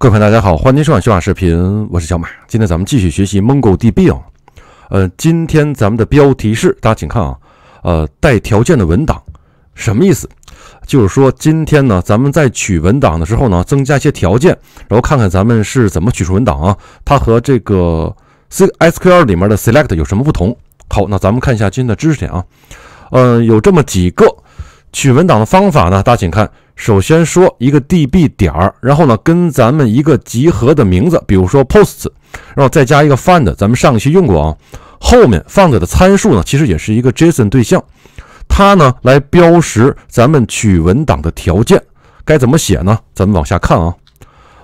各位朋友，大家好，欢迎收看小马视频，我是小马。今天咱们继续学习 MongoDB 啊，呃，今天咱们的标题是，大家请看啊，呃，带条件的文档，什么意思？就是说今天呢，咱们在取文档的时候呢，增加一些条件，然后看看咱们是怎么取出文档啊？它和这个 C SQL 里面的 SELECT 有什么不同？好，那咱们看一下今天的知识点啊，嗯，有这么几个取文档的方法呢，大家请看。首先说一个 db 点儿，然后呢跟咱们一个集合的名字，比如说 posts，然后再加一个 find，咱们上期用过啊。后面 find 的参数呢，其实也是一个 JSON 对象，它呢来标识咱们取文档的条件。该怎么写呢？咱们往下看啊。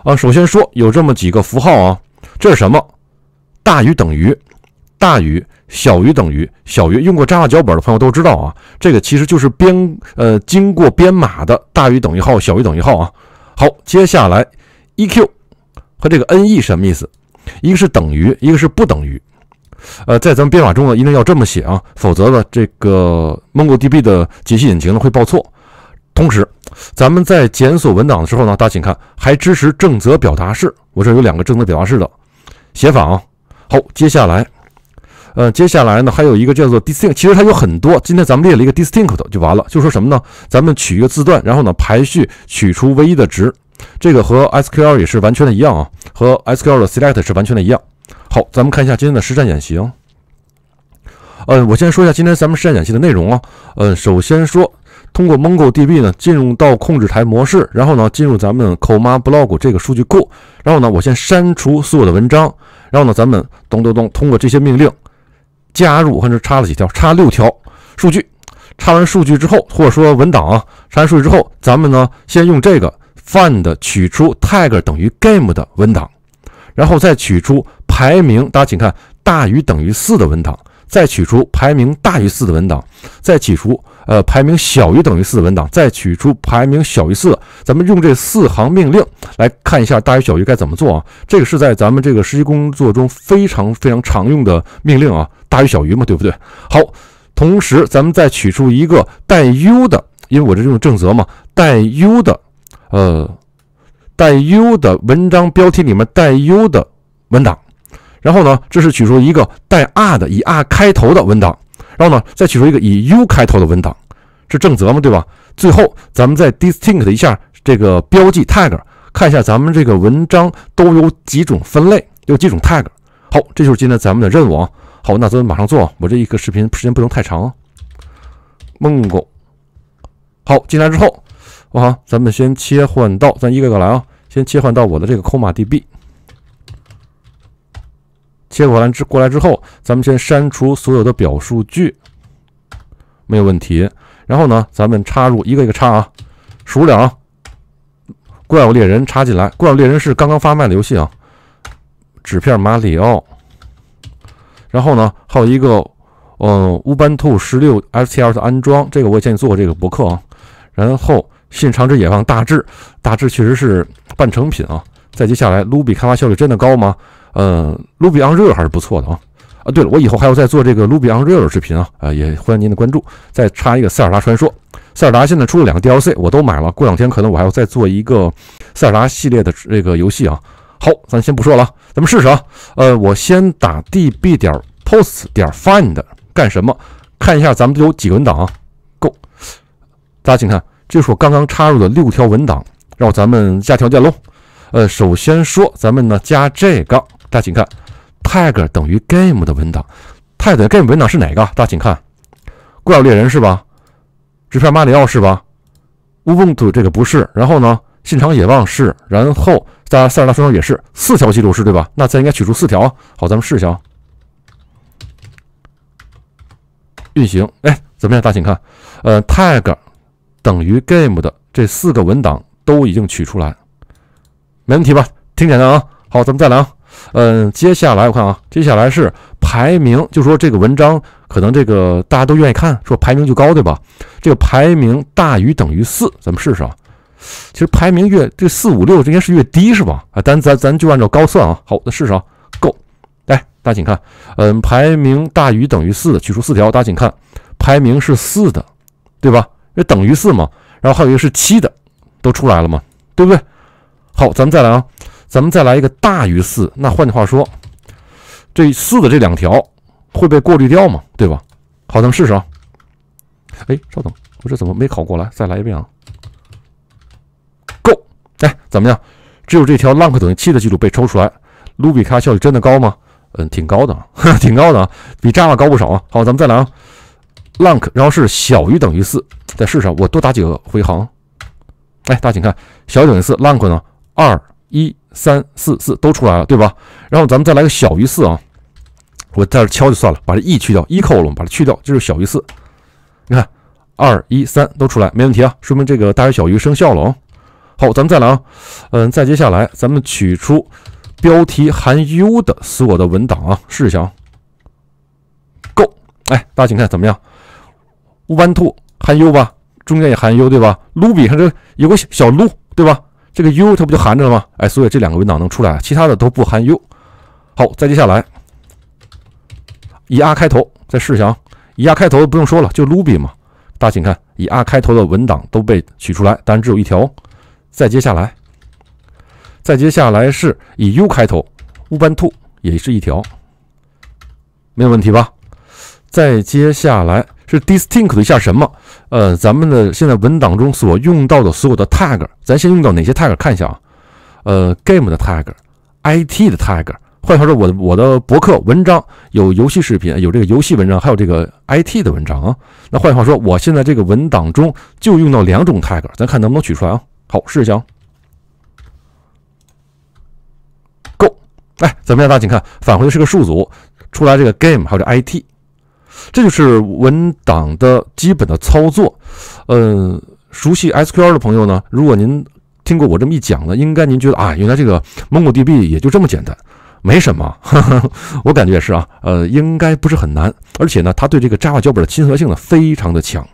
啊，首先说有这么几个符号啊，这是什么？大于等于，大于。小于等于，小于用过 Java 脚本的朋友都知道啊，这个其实就是编呃经过编码的大于等于号、小于等于号啊。好，接下来 E Q 和这个 N E 什么意思？一个是等于，一个是不等于。呃，在咱们编码中呢，一定要这么写啊，否则呢，这个 MongoDB 的解析引擎呢会报错。同时，咱们在检索文档的时候呢，大家请看，还支持正则表达式。我这有两个正则表达式的写法啊。好，接下来。呃，接下来呢，还有一个叫做 distinct，其实它有很多。今天咱们列了一个 distinct 就完了，就说什么呢？咱们取一个字段，然后呢排序，取出唯一的值。这个和 SQL 也是完全的一样啊，和 SQL 的 select 是完全的一样。好，咱们看一下今天的实战演习。呃，我先说一下今天咱们实战演习的内容啊。呃，首先说通过 Mongo DB 呢进入到控制台模式，然后呢进入咱们 c o d e m m a Blog 这个数据库，然后呢我先删除所有的文章，然后呢咱们咚咚咚通过这些命令。加入或者插了几条，插六条数据。插完数据之后，或者说文档啊，插完数据之后，咱们呢先用这个 find 取出 tag 等于 game 的文档，然后再取出排名，大家请看大于等于四的文档，再取出排名大于四的文档，再取出呃排名小于等于四的文档，再取出排名小于四。咱们用这四行命令来看一下大于小于该怎么做啊？这个是在咱们这个实习工作中非常非常常用的命令啊。大于小于嘛，对不对？好，同时咱们再取出一个带 U 的，因为我这用正则嘛，带 U 的，呃，带 U 的文章标题里面带 U 的文档。然后呢，这是取出一个带 R 的，以 R 开头的文档。然后呢，再取出一个以 U 开头的文档，是正则嘛，对吧？最后咱们再 distinct 一下这个标记 tag，看一下咱们这个文章都有几种分类，有几种 tag。好，这就是今天咱们的任务啊。好，那们马上做。我这一个视频时间不能太长。梦狗，好，进来之后，我好，咱们先切换到，咱一个个来啊。先切换到我的这个 m 马 DB。切换完之过来之后，咱们先删除所有的表数据，没有问题。然后呢，咱们插入一个一个插啊，数两啊。怪物猎人插进来，怪物猎人是刚刚发卖的游戏啊。纸片马里奥。然后呢，还有一个，呃，Ubuntu 十六 l t 的安装，这个我以前也做过这个博客啊。然后信长之野望大志，大志确实是半成品啊。再接下来，Ruby 开发效率真的高吗？呃，Ruby on Rails 还是不错的啊。啊，对了，我以后还要再做这个 Ruby on Rails 视频啊。啊，也欢迎您的关注。再插一个塞尔达传说，塞尔达现在出了两个 DLC，我都买了。过两天可能我还要再做一个塞尔达系列的这个游戏啊。好，咱先不说了啊，咱们试试啊。呃，我先打 db 点 post 点 find 干什么？看一下咱们有几个文档啊？够。大家请看，这是我刚刚插入的六条文档。然后咱们加条件喽。呃，首先说咱们呢加这个，大家请看 tag 等于 game 的文档。tag 等于 game 文档是哪个？大家请看，怪物猎人是吧？纸片马里奥是吧？u u b n t u 这个不是。然后呢？现场也忘是，然后在塞尔达双生也是四条记录是，对吧？那咱应该取出四条。好，咱们试一下。啊。运行，哎，怎么样？大家请看，呃，tag 等于 game 的这四个文档都已经取出来，没问题吧？挺简单啊。好，咱们再来啊。嗯，接下来我看啊，接下来是排名，就说这个文章可能这个大家都愿意看，说排名就高，对吧？这个排名大于等于四，咱们试试啊。其实排名越这四五六应该是越低是吧？啊，咱咱咱就按照高算啊。好，那试试啊。够，来，大家请看，嗯，排名大于等于四的，取出四条，大家请看，排名是四的，对吧？这等于四嘛。然后还有一个是七的，都出来了吗？对不对？好，咱们再来啊，咱们再来一个大于四。那换句话说，这四的这两条会被过滤掉嘛？对吧？好，咱们试试啊。哎，稍等，我这怎么没考过来？再来一遍啊。哎，怎么样？只有这条 l a n k 等于七的记录被抽出来，卢比卡效率真的高吗？嗯，挺高的，挺高的啊，比 v a 高不少啊。好，咱们再来啊，l a n k 然后是小于等于四，再试试，我多打几个回行。来，大家请看，小于等于四，l a n k 呢？二一三四四都出来了，对吧？然后咱们再来个小于四啊，我在这敲就算了，把这 e 去掉，e 号了吗？把它去掉，就是小于四。你看，二一三都出来，没问题啊，说明这个大于小于生效了啊。好，咱们再来啊，嗯，再接下来，咱们取出标题含 u 的所有的文档啊，试一下，啊。Go，哎，大家请看，怎么样？o n e two 含 u 吧，中间也含 u 对吧？卢比上这有个小卢对吧？这个 u 它不就含着了吗？哎，所以这两个文档能出来，其他的都不含 u。好，再接下来，以 r 开头，再试一下啊，以 r 开头不用说了，就卢比嘛。大家请看，以 r 开头的文档都被取出来，但是只有一条。再接下来，再接下来是以 U 开头，n 班 u 也是一条，没有问题吧？再接下来是 d i s t i n c t 一下什么？呃，咱们的现在文档中所用到的所有的 tag，咱先用到哪些 tag？看一下啊。呃，game 的 tag，IT 的 tag。换句话说，我我的博客文章有游戏视频，有这个游戏文章，还有这个 IT 的文章啊。那换句话说，我现在这个文档中就用到两种 tag，咱看能不能取出来啊？好，试一下。Go，哎，怎么样？大家请看，返回的是个数组，出来这个 game 还有这 i t 这就是文档的基本的操作。嗯，熟悉 SQL 的朋友呢，如果您听过我这么一讲呢，应该您觉得啊，原来这个 MongoDB 也就这么简单，没什么。我感觉也是啊，呃，应该不是很难，而且呢，它对这个 Java 脚本的亲和性呢，非常的强。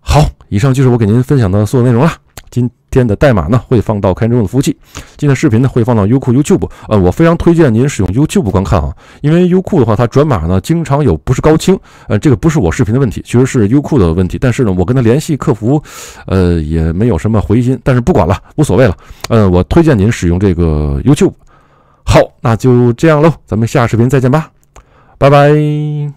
好，以上就是我给您分享的所有内容了。今天的代码呢会放到开源中的服务器，今天的视频呢会放到优酷、YouTube。呃，我非常推荐您使用 YouTube 观看啊，因为优酷的话它转码呢经常有不是高清，呃，这个不是我视频的问题，其实是优酷的问题。但是呢，我跟他联系客服，呃，也没有什么回音。但是不管了，无所谓了。嗯，我推荐您使用这个 YouTube。好，那就这样喽，咱们下个视频再见吧，拜拜。